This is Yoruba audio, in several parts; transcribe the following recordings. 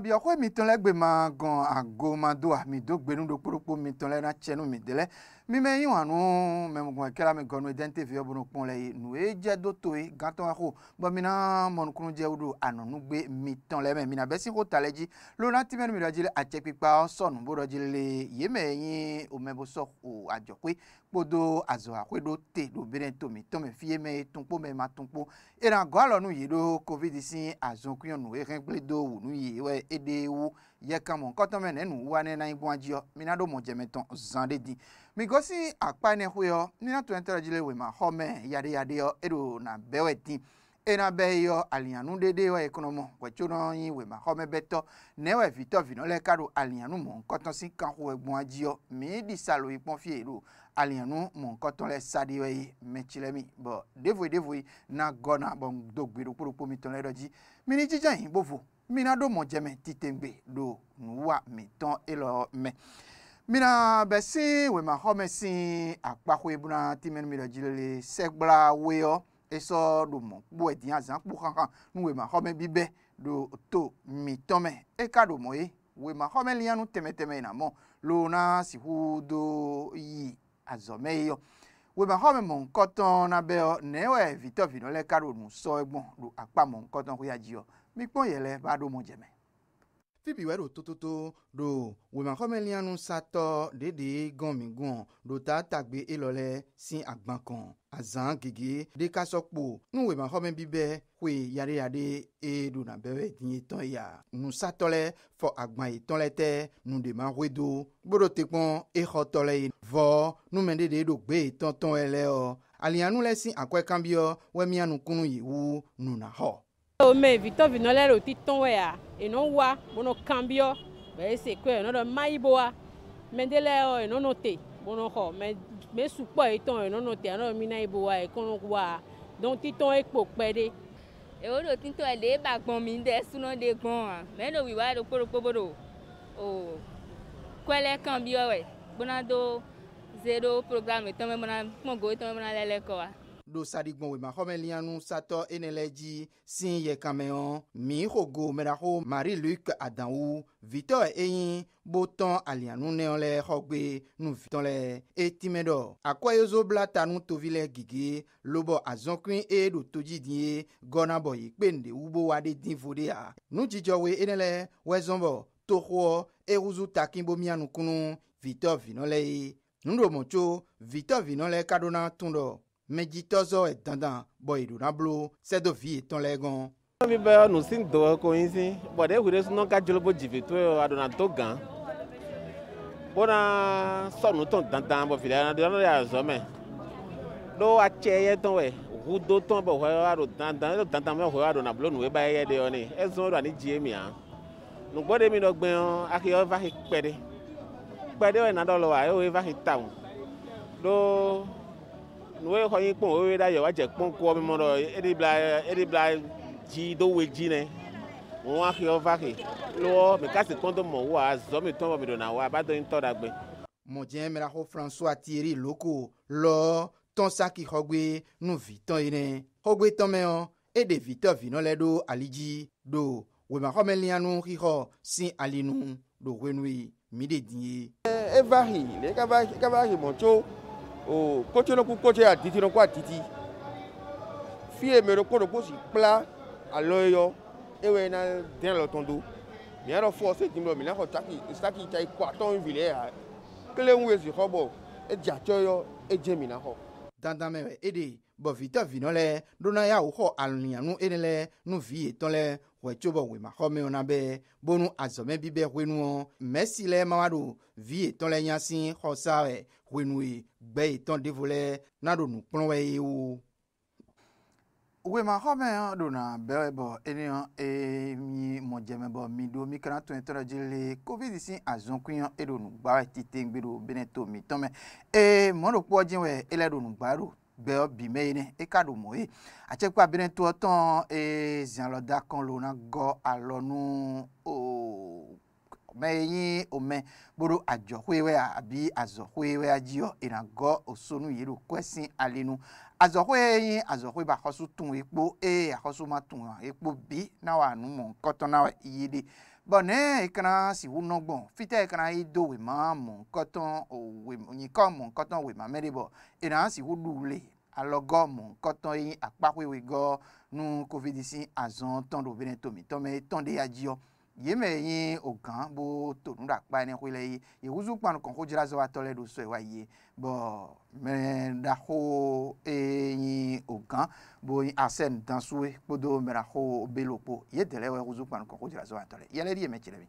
mina bi xɔ mi tɔn lɛ gbema gɔn ago ma do ami do gbenu mi tɔn lɛ na tsɛnu mi mimeyi wanu memugbe e kera mi gɔnu edente fi ɔbɔnu kpɔn le ye nu edze do to ye gãtɔ ako bɔmina mɔnukunu dze wo do anɔnugbe mitɔn le eme mina bɛsi ko ta le dzi lona ti mɛ nu mi dɔ dzi le atsekpikpa sɔnu bo dɔ dzi le yeme enyi omebo sɔ o adzɔkoe kpodo azɔ akoe ɖo te ɖo be ne tome tome fie me tunkpo me ma tunkpo ena gɔ alɔnu yi covid si azɔkuyɔnu ehe gble do wonu yi wɛ eɖe wo e yɛ kamɔ kɔtɔmɛ nenu wa ne na yi gbɔn adi yɔ mina ɖo mɔdzemetɔ zan de di migosi akpa ne akpane huyɔ nina tun tɛra jile wema xɔme yaɖeyaɖe yɔ eɖo na bɛwɛ ti ena bɛ yɔ alianu dede wa ekonomo wɛtso nɔ nyi wema xɔme bɛtɔ nɛwɛ vitɔ vinɔ lɛ ka ɖo alianu mɔ nkɔtɔ si kan xɔ egbɔn dzi yɔ mii di salo yi kpɔn fie ɖo alianu mɔ nkɔtɔ lɛ saɖi wɛ ye mɛtsi lɛ mi bɔn devoe devoe na gɔna bɔn dogbe ɖo kpoɖokpo mi tɔn lɛ ɖɔ dzi mini jíjɛ yin bovo mina ɖo mɔdzɛmɛ mina bɛsi wema xɔmesi akpaxo ebuna timenu mi le dzi lele sɛgbla weyɔ esɔ ɖo mɔ kpo edi azã kpo xaxa nu wema xɔme bibɛ ɖo to mitɔmɛ eka ɖo mɔ ye wema xɔme lianu tɛmɛtɛmɛ yina mɔ lona si hu do yi azɔmɛ ye yɔ wema xɔme mɔ nkɔtɔ na bɛ yɔ nɛwɛ vitɔ vinɔ lɛ ka ɖo nu sɔ egbɔn ɖo akpa mɔ nkɔtɔ ko ya dzi yɔ mikpɔ yɛlɛ va ɖo mɔ dzɛmɛ fibiwɛ ɖo tototo ɖo wòmàxɔmɛlianu satɔ ɖeɖe gɔmigun ɖo ta tagbe elɔlɛ si agbakan azan gege ɖeka sɔkpo nuwòmàxɔmɛ bibɛ hoe yaɖeyaɖe eye ɖona bɛwɛ diɛ tɔn ya nusatɔ lɛ fɔ agban yi tɔn lɛ tɛ nuɖema hoe do gbɔdɔ tekpɔn exɔtɔ lɛ yi vɔ numɛɖeɖe ɖo gbe yi tɔntɔn yɛ lɛ ɔ alianu lɛ si akɔɛ kan bi ɔ wɛ mianu kunu yi nuna xɔ ome vitɔ vinɔ lɛ ɖe wòti tɔn wɛ ya enɔ wa bonɔ kan biɔ bɛ ese kɔɛ enɔ ɖe mayibo wa mɛ e e e de lɛ ɔ enɔ nɔ te bonɔ xɔ mɛ mɛ sukpɔ etɔn enɔ nɔ te mina yibo wa ekɔnɔ wa dɔn ti tɔn ekpo kpɛ de. èwo ɖo ti tɔn ɛdè eba gbɔn mi dɛ sunɔ de gbɔn wa mɛ ɖo wi wa ɖo kpɔɖokpɔ bo ɖo o kɔlɛ kan biɔ wɛ gbɔna do ze ɖo programme etɔn mɛ mɔna kpɔn go etɔn mɛ mɔna lɛ ɖo saɖigbɔn wema xɔmelianu satɔ ene le dzi si yɛ kame hɔn mi xogo meɖaxo marie luc adawu vitɔ eyin bo tɔn alianu nɛ le xɔgbe nu vitɔ le eti dɔ akɔ yezo bla tanu tovi le gige lobɔ azɔkui eye ɖo todzi di ye gɔna bɔ yi kpe ne wubo wa ɖe di vo ɖe ya nudzidzɔwoe ene le wɛzɔn bɔ toxɔ ewuzu takinbo mianukunu vitɔ vinɔ le ye nuɖomɔ tso vitɔ vinɔ le kaɖona tun dɔ medzitɔzɔ edandan bɔ ìdùnnà blo sɛdovi etɔn lɛ gan. mi bɛ nusi dɔ ko yin si bɔn de wuli sunɔ ka jolobo jibi to yɔ adona to gan bona sɔnu tɔn dandan bɔ fili adona yɔ yà zɔ mɛ ɖo atsɛ yɛ tɔn wɛ wudo tɔn bɛ wɔ yɔ ado dandan yɔ dandan mɛ wɔ yɔ adona blo nuwe ba yɛ de yɔ ne ezɔn do ani dzie mia nugbɔ de mi nɔ gbɛn yɔ aki yɔ va hi kpɛ de kpɛ de yɔ yina dɔ lɔ wa yɔ yɔ va hi ta o ɖo nuwe xɔ yi kpɔn wewe ɖa yewoa dze kpɔn kɔ mimɔ ɖɔ eɖibla eɖibla dzi do we dzi nɛ wọn axi ɔva xi lɔ meka si kpɔn do mɔ woa zɔ mi tɔn bɔ mi do na woa aba do ŋutɔ ɖa gbe. mọ̀jẹ́ mìíràn françois thierry lóko lọ tán sákì xɔgbe nu vitɔn yi nɛ xɔgbe tɔmɛ e ɖevi tɔ vinɔ lɛ ɖo alidzi ɖo wòmàxɔmɛlianu xixɔ si alinu ɖo wɛnui mi de di ye. ɛ e, ɛ e va hi ne kaba e kaba hi mɔ tso o kotsoloku kotse atitinoku atiti fie me ɖo koɖo kposi kpla alɔ yɔ ewɔ yina dɛn lɔ tɔn do mia ɖɔ fɔ se dim lɔ mina xɔ taki saki tsa ikɔ atɔ nvi lɛ ya kele ŋu ezi xɔ bɔ edze atsɔ yɔ edze mina xɔ. dandan mɛ eɖe bɔvitɔ vinɔ lɛ ɖona ya wò xɔ alɔnyanu ene lɛ nuvi etɔ lɛ wòtso bɔ wòma xɔmewo na be bonu azɔmɛ bi bɛ xɔenuɔ mɛsi lɛ mama do vi etɔn lɛ nyasi xɔsa wɛ xɔenue gbɛ etɔn devo lɛ na do nukplɔ wɛ ye wo. wema xɔme ɖona bɛwɛ bɔ eniyan eye mi mɔdzɛmɛ bɔ mi do mi kana tɔn etɔn dzi le covid si azɔkuyan eɖo nugba tite gbe do bene to mi tɔmɛ eye mɔɖokpɔ dzi wɛ elɛ ɖo nugba ɖo gbɛ bime ne eka do mo ye atsɛkpɛ abene to tɔn ee kan lona gɔ alɔnu o mɛ yi o mɛ boro adzɔkoe wɛ abi azɔkoe wɛ adziɔ ena gɔ osonu yi do kɔɛsi alinu azɔkoe yi azɔkoe ba xɔsu tun ekpo eye axɔsu ma tun ekpo bi na wa numɔ kɔtɔ na de bone ekran si wuno gbɔn fita ekran yi do wema mɔ nkɔtɔn owe nyikɔ mɔ nkɔtɔn wema mɛ de bɔ ena si wudu le alɔgɔ mɔ nkɔtɔn yi akpakpɛwegɔ nu covid si azɔn tɔn do bene tomi tɔmɛ tɔn de ya yeme yi ogã bo to nu ɖe akpa ne xoe le yi yevuzu kpanu kɔn ko dzra zɔ va tɔ le ɖo sɔe wa yi bɔn meɖaxo eyi ogã bo asen dansue kpodo meɖaxo belokpo yedele wa yevuzu kpanu kɔn ko dzra zɔ va tɔ le yɛlɛ ɖi yeme tsi le mi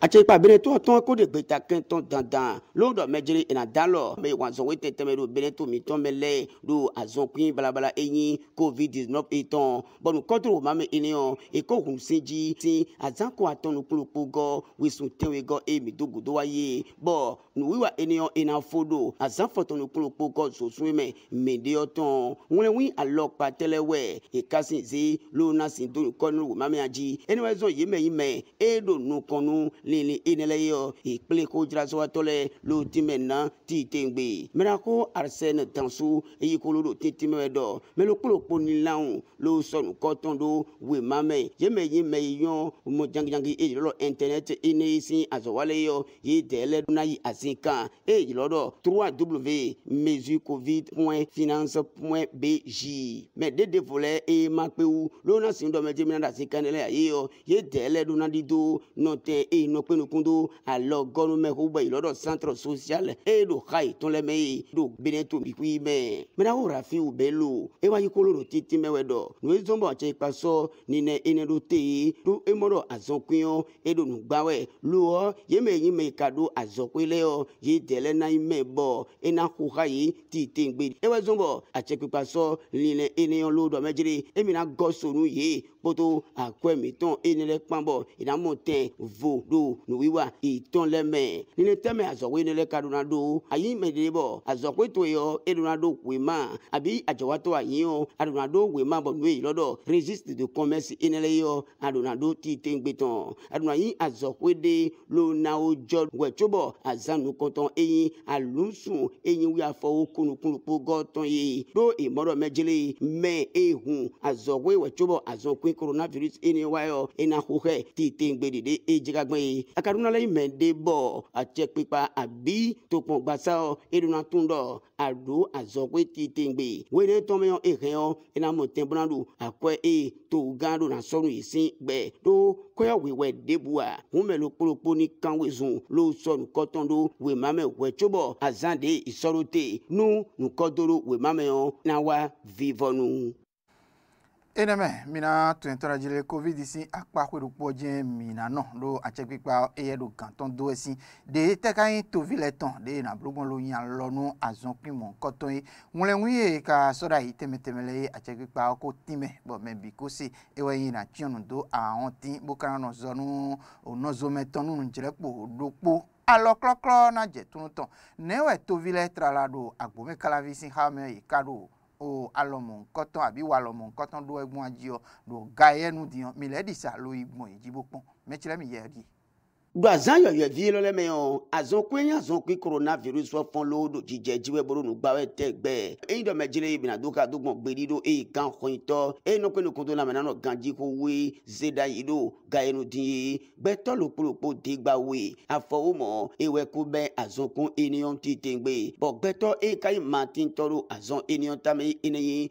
atsɛkpa bene tɔ tɔn ko de gbeta kɛn tɔn dandan lóun dɔ mɛdziri ina dan lɔ mɛ wazɔn wo tɛ tɛmɛ do bene to mi tɔn mɛ lɛ do azɔkun balabala eyin covid dix-neuf etɔn bɔnu kɔntoro ma mɛ eniyan ekɔ hun sinji ti azanko atɔnu kulokpo gɔ wisun tɛnwe gɔ emi dogodo wa ye bɔn nuwiwa eniyan ina fo do azanfɔtɔnu kulokpo gɔ zosun mɛ mɛdeyɔ tɔn ŋlɛwi alɔkpa tɛlɛwɛ ekasi ze lona si do kɔnu wo ma mɛ adi eniyan zɔn yimɛyimɛ edo nukɔnu Lili enele yɔ ekple ko dzrasɔwɔtɔ le lo tìmɛ na ti tɛngbe Mena ko arsene tansu eyi kolo do titi mɛ dɔ mɛlo kpolo kponi lanwu lo sɔnu kɔtɔn do we ma mɛ yeme yi mɛ yi mo jangijangi eyi lɔlɔ internet ene yi si azɔwale yɔ yi tɛlɛ do na yi asi kan eyi lɔdɔ trois w mesu covid point finance point bg mɛ dede fo eye ma kpewu lona si dɔ mɛ jemina da si kan ne la yɔ ye tɛlɛ do di do nɔtɛ eyi n nɔ kpe nukun do alɔ gɔnumɛ ko bɛ ilɔdɔ centre social eye do xa yi tɔn lɛ mɛ ye do bene to bikui mɛ mɛnawo rafi wo bɛ lo ewa yi kolo do titi mɛ wɛ dɔ nu ye zɔn bɔ tse kpasɔ ninɛ ene do te ye do emɔ dɔ azɔkunyɔ edo nugbawɛ loɔ yeme yi me ka do azɔkui lɛ yɔ yi dɛlɛ na yi mɛ bɔ ena ko xa yi ti te gbe ewa zɔn bɔ atse kpasɔ ninɛ ene yɔ lo dɔ mɛ dzre emina gɔ sonu ye kpoto akɔɛ mitɔn ene lɛ kpambɔ enamu tɛ vo do do nuwiwa itɔn lɛ mɛ nile tɛmɛ azɔkoe ne lɛ ka do na do ayi mɛ de bɔ azɔkoe to yɔ e do na do koe ma abi adzɔwatɔ ayi yɔ a do na do koe ma bɔ nu eyi lɔdɔ registre de commerce e ne lɛ yɔ a do na do ti te ŋgbe tɔn a do na yi azɔkoe de lo na wo dzɔ wɛtso bɔ azanu kɔtɔn eyi alusun eyi wi afɔwo kunukunukpo gɔtɔn ye do emɔdɔ mɛdzele mɛ ehun azɔkoe wɛtso bɔ azɔkoe coronavirus e ne wa yɔ ena xoxe ti te ŋgbe de de e dzigagbe ye ye a ka dunala yi mɛ de bɔ a cɛ kpekpa a bi tokpɔn gbasa o e donna tun dɔ a do a zɔkoe ti tengbe wele tɔmɛyɔ e hɛn e na mɔ tɛnbuna do a kɔ e to gan do na sɔnu yi sin gbɛ do kɔyɔ wewɛ debu a ŋun mɛ lo kpolokpo ni kanwe zun lo sɔnu kɔtɔn do wemamɛ wɛtsobɔ a zan de isɔro te nu nukɔdoro wemamɛ yɔ na wa vivɔnu eneme mina tun tɔra jire covid si akpa kpeɖokpɔ dze mina nɔ ɖo atsɛkpikpa eye ɖo gãtɔn do esi de tɛka yi tovi le tɔn de yina blogbɔn lo nya lɔnu azɔkpui mɔ kɔtɔn ye ŋlɛŋu ye ka sɔra yi tɛmɛtɛmɛ le ye atsɛkpikpa ko tìmɛ bɔn mɛ bi ko se ewɔ yina tiɔnu do ahɔn ti bo kana nɔ zɔnu onɔzɔmɛtɔnu dzrɛkpo ɖokpo alɔklɔklɔ na dzetunutɔ nɛwɛ tovi lɛ tra la ɖo agbomekalavi si hame yi ka ɖo o alɔmɔ nkɔtɔn abi wo alɔmɔ nkɔtɔn do egbɔn adziyɔ do ga yɛ nu diyan mi lɛ disa lo igbɔn yi dzibo kpɔn mɛtsirɛ mi yɛ ɛdi do azã yɔyɔ vi lɔ mɛ yɔ azɔn nye azɔn coronavirus wɔ fɔn lo do dzidzɛ dziwɛ bolo nu gbawɛ tɛ gbɛ eyi dɔ mɛ dzile yi bena do ka do gbɔn gbeli do eyi gan xɔyitɔ eyi nɔ koe nu kodo lamɛ nanɔ gan dzi ko we zeda yi do ga yi nu di ye gbɛtɔ lokpolokpo de gba we afɔwo mɔ ewɛ ko bɛ azɔn ko eniyan ti te gbe bɔn gbɛtɔ eyi ka yi ma ti tɔ do azɔn eniyan tame eniyan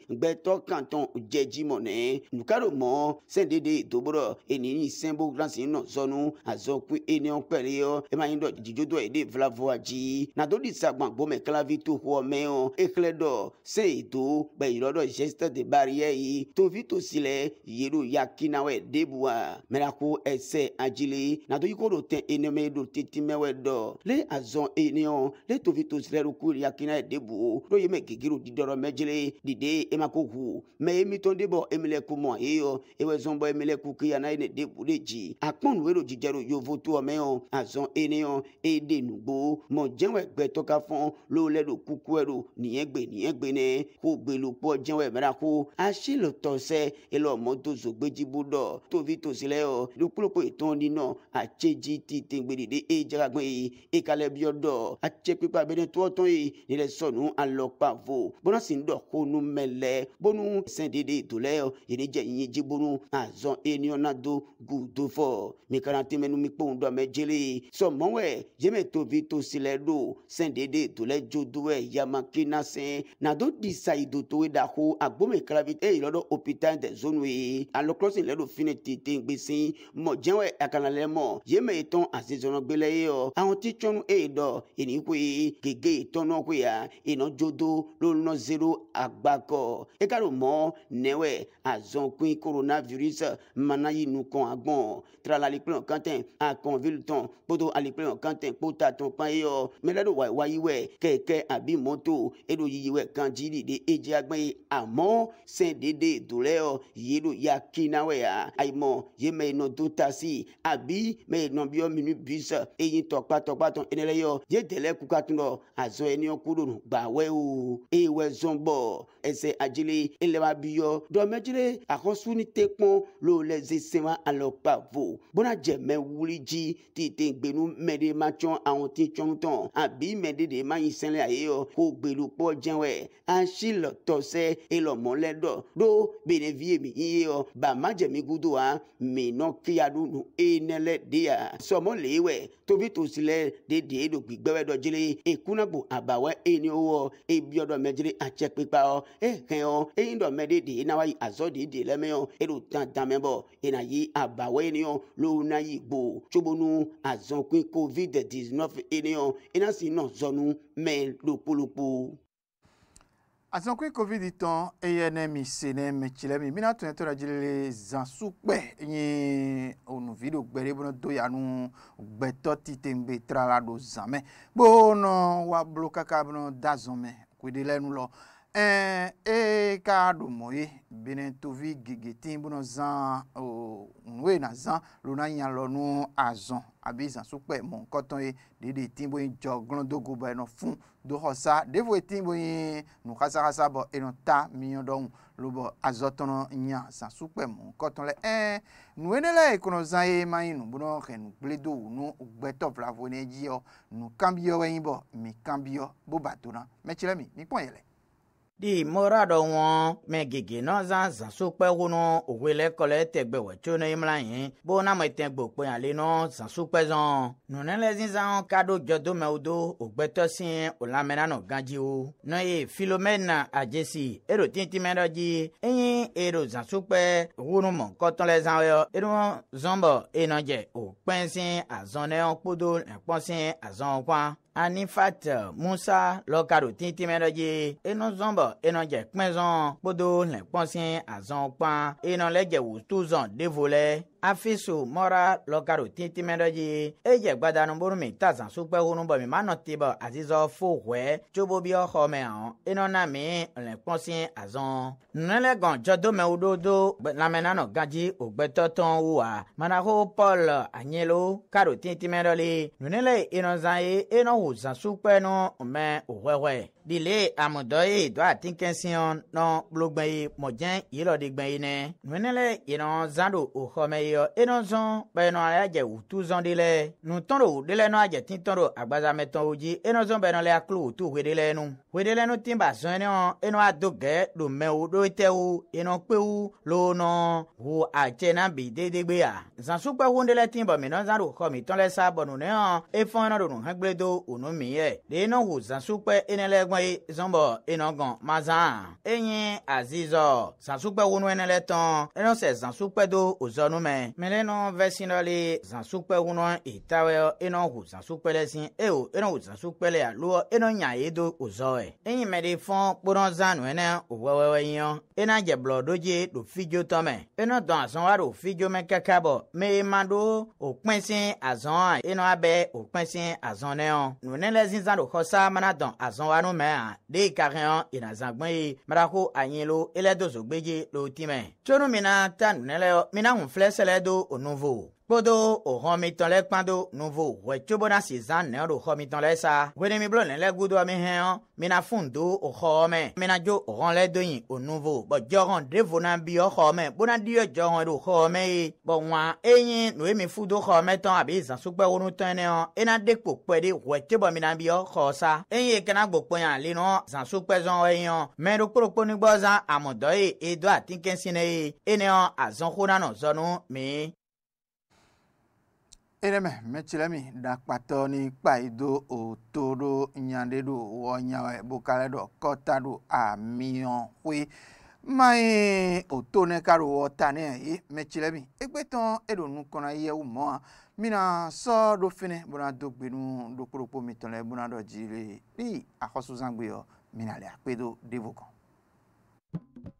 ede ne ɔnkpɛle yɔ ema nyi dɔ dzidzo dɔ ede vlavoa dzi na do di sagbã gbome klavi to xɔme yɔ exlẽ dɔ se do bɛ yɔrɔ dɔ geste de barrière yi tovi tosi lɛ yeɖo yakinawɛ debua mɛlako ɛsɛ adzile na do yi ko do tɛ eneme do titimɛwɛ dɔ le azɔn eneyɔ le tovi tosi lɛ do ku yakinawɛ debu o do yi mɛ gege do didɔrɔ mɛdzile dide ema ko ʋu mɛ emitɔn de bɔ emile ko mɔ eyɔ ewɛ zɔn bɔ emile ko keya na yi ne debu de mɛn azɔn eneyɔn ede nugbo mɔjɛwɛ gbɛ tɔka fɔn lɔlɛ do kuku ɛdo nìyɛn gbe nìyɛn gbe nɛ kó gbelu kpɔ jɛwɛ mɛra kó asi lɔ tɔsɛ elɔ mɔto zogbedzibo dɔ tovi tosi lɛ yɔ lukpolokpo etɔn ninɔ atsedzi ti tegbede de edzagagbɛ yi ekalɛ biɔ dɔ atse kpekpe abɛnɛ tɔtɔn yi nílɛ sɔnu alɔkpavo bɔnɔsi ŋdɔ kónu mɛlɛ bonu sɛndede tolɛ yɔ yɛrɛ jɛ yin dzibonu azɔn eneyɔn nado gudo fɔ mikarante mɛnu mikpɔn dɔ amedzele sɔmɔwɛ yeme tovi tosilɛ ɖo sɛndede tolɛ dzodowɛ yamakina sɛ nado disa idotowe da ko agbome kalavi eyi lɔ ɖɔ opita de zonu ye alɔklɔsi lɛ ɖo fini tete gbese mɔdzɛwɛ akanalɛ mɔ yeme etɔn azizɔnɔgbelɛ ye yɔ àwọn tí tsɔnu eyi dɔ enikoe gege tɔnɔkoya enɔdzodo lɔnɔ zero agbakɔ eka ɖo mɔ nɛwɛ azɔnkui coronavirus mana yi nukɔn agbɔn tralali kplɔ kantɛ akɔn ton velu ton kpoto alikplɛn kan tɛ kpota ton pan ye yɔ mɛlɛdo wa wayiwɛ kɛkɛ abi mɔto eɖo yiyiwɛ kan jiri de edze agbɛn ye amɔ sɛn dede dolɛ yɔ yeɖo ya kinawɛ ya ayimɔ ye mɛ yinɔ do ta si abi mɛ yinɔ biɔ minu bis eyin tɔkpa tɔkpa tɔn enelɛ yɔ ye dɛlɛ kuka tun dɔ azɔ yɛ niyɔ kudo nu gbawɛ o eye wɛ zɔn bɔ ɛsɛ adzele elɛ wa bi yɔ dɔmɛdzele akɔsu ni te kpɔn lo le zesema alɔkpa vo bona jɛmɛ wuli dzi di tete gbelu mɛ de ma tsɔn àwọn ti tsɔn tɔn àbí mɛ de de ma yin sɛlɛ ayé yɔ kó gbelu kpɔ jɛn asi lɔ tɔsɛ elɔmɔ lɛ dɔ ɖo benevie mi yi yɔ bamajɛmi gudo wa minɔ kiyadu nu ene lɛ de ya sɔmɔ le wɛ tobi tosi lɛ de de do gbigbɛwɛ dɔ dzile ekunagbo abawɛ eni wɔ ebiɔ dɔ mɛ dzile atsɛ kpekpa wɔ ehɛn wɔ eyin dɔ mɛ de de na wa yi azɔ de de lɛ mɛ yɔ eɖo tan tan mɛ bɔ ena yi abawɛ eni yɔ lo na yi gbo tsobo nu azɔkue covid dix-neuf eniyan ina si nɔ zɔnu mɛ lopolopo. azɔkue covid tɔn eye ne mi se ne mi tsi le mi mina tun eto la dzi le zan sukpɛ nye onuvi do gbɛ de bɔnɔ do yanu gbɛtɔ ti te ŋgbe tra la do zan mɛ gbɔnɔ wa blo kaka bɔnɔ da zɔn mɛ koe de lɛ nu ɛn eh, ee eh, ka ɖo mɔ ye bena tovi gegete bena zan o oh, nue na zan lona nyalɔnu azɔn abe zansukpɛ mɔ nkɔtɔn ye ɖeɖe ti bo yin dzɔ glɔn dogo ba yen fún doxɔsa ɖevo ti bo yin nukasakasa bɔ yen ta miyɔn dɔ ŋu lobo azɔtɔnɔ nya zansukpɛ mɔ nkɔtɔn lɛ ɛn eh, nue ne la yi e kɔnɔ zan ye ma yin nu bena hɛnu gbedo wu nu gbɛtɔ vlavo ne dzi yɔ nu kan bi yɔ wɛnyin bɔ mi kan bi yɔ boba dona mɛtsi lɛ mi mi kpɔn yɛlɛ. Di mɔra ɖɔ ŋɔ mɛ gègé nɔ zã zãsukpɛ ho nɔ òwe lɛ kɔ lɛ tɛgbɛ wɔ tso ne mla yin bó namɛ tɛ gbò kpɛ ale nɔ zãsukpɛ zɔn nùnɛ lɛ zizan ka ɖo do ògbɛtɔ si o lamɛ nanɔ gãdzi wo nɔ ye filomena adzesi eɖo tintimɛ ɖɔ dzi eyi eɖo zãsukpɛ wónu mɔ kɔtɔ lɛ zã yɔ eɖo zɔnbɔ enɔ dze o kpɛnsi azɔnɛ kpodo lɛ kpɔnsi azɔn kwan anifat musa lɔkaɖo tintime ɖe dzi enɔ zɔn bɔ enɔ dze kpɛ zɔn kpodo le kpɔn si azɔn kpã enɔ lɛ dze wòtó zɔn devo lɛ afi so mɔra lɔgaro tintime ɖe dzi edze gbadanu borumi tazan sukpe honu bɔmi manɔ ti bɔ azizɔ fo hɔɛ tsobo bi xɔ me hàn enɔ na mi le kpɔn si azɔ. nunɛlɛ gɔn jɔdomewu ɖoɖo lamenanɔ wua manaho paul anyelo karo tintime ɖe li nunɛlɛ enɔ zan ye enɔ wò zan sukpe nu mɛ òhɔɛhɔɛ dile amudɔ ye do a ti kɛnsɛn nɔ bulogbe ye mɔdze yelɔ de gbɛ ye nɛ nunɛlɛ yinɔ zan do e o xɔmɛ yɔ enɔ zɔn bɛyinɔ ala dze wutu zɔn de lɛ nutɔn do delɛ nɔ adze titɔn do agbazamɛtɔn wo dzi enɔ zɔn bɛyinɔ lɛ aklo wotu hoe de lɛ nu hoe de lɛ nu ti ba zɔn nɔ enɔ ado gɛ do mɛwo do tɛwo enɔ kpewo lo nɔ wo atsɛ na bi dedegbe ya zansugbɛ wo de ti bɔ minɔ zan do xɔmitɔn lɛ sa bɔnu nɛ ye zɔnbɔ enɔgɔn mazã enyi azizɔ zãsukpɛ wunu ene lɛ tɔn enɔsɛ zãsukpɛ do ozɔnu me mɛlɛnɔ vɛsinɔ le zãsukpɛ wunu itawɛ enɔ ʋu zãsukpɛ lɛ si eo enɔ ʋu zãsukpɛ lɛ alo enɔ nya ye do ozɔɛ enyi mɛ de fɔn kponɔ zãnu ene owɛwɛwɛ yiɔ ena dze blɔ do dze do fidzo tɔ enɔ dɔn azɔ wa do fidzo me kaka bɔ me ma do okpɛ si azɔ enɔ abɛ okpɛ si nɛ o nune lɛ zizã do xɔsa mana dɔn mea de kagẽõ y na zãgbẽ ye marako a yẽ lo y e la dozogbe lo tɩ me tsonu mina ta nunɛ la mina ŋun filɛ sɛlɛ do o nuvo kpodo ohomitɔn lɛ kpã do nuvo wɛtsobo na si zã nɛ do xɔmitɔn lɛ sa wenemi blo nɛ lɛ gudo mi hɛn mina fún do oxɔ mɛ mina dzo ohɔn lɛ do yin o nuvo bɔn jɔhɔn devo na bi ɔxɔ mɛ bona diɔ jɔhɔn do xɔ mɛ ye bɔn wa eyin nue mi fu do xɔ mɛ tɔn abe zãsugbɛ wonu tɔn nɛ ɔ ena de kpo kpɛ de wɛtsobɔ mina bi ɔxɔ sa eyin ye kena gbo kpɔ yan le nɔ zãsugbɛ zɔn eyin ɔ mɛ do kpolokpo nigbɔ zã amɔdɔ ye edo ati kɛnsi ne ye ene ɔ azɔn xo na nɔ ereme metsilemi ɖakpatɔ ni kpai do oto ɖo nya ɖe ɖo wɔnyawo bokale ɖo kɔta ɖo amiɔwoe maye oto ne ka ɖo wɔta ne ye metsilemi mina sɔ ɖo fene bona do gbenu ɖokpoɖokpo mitɔ le bona ɖɔ dzi mina le akpe do kan.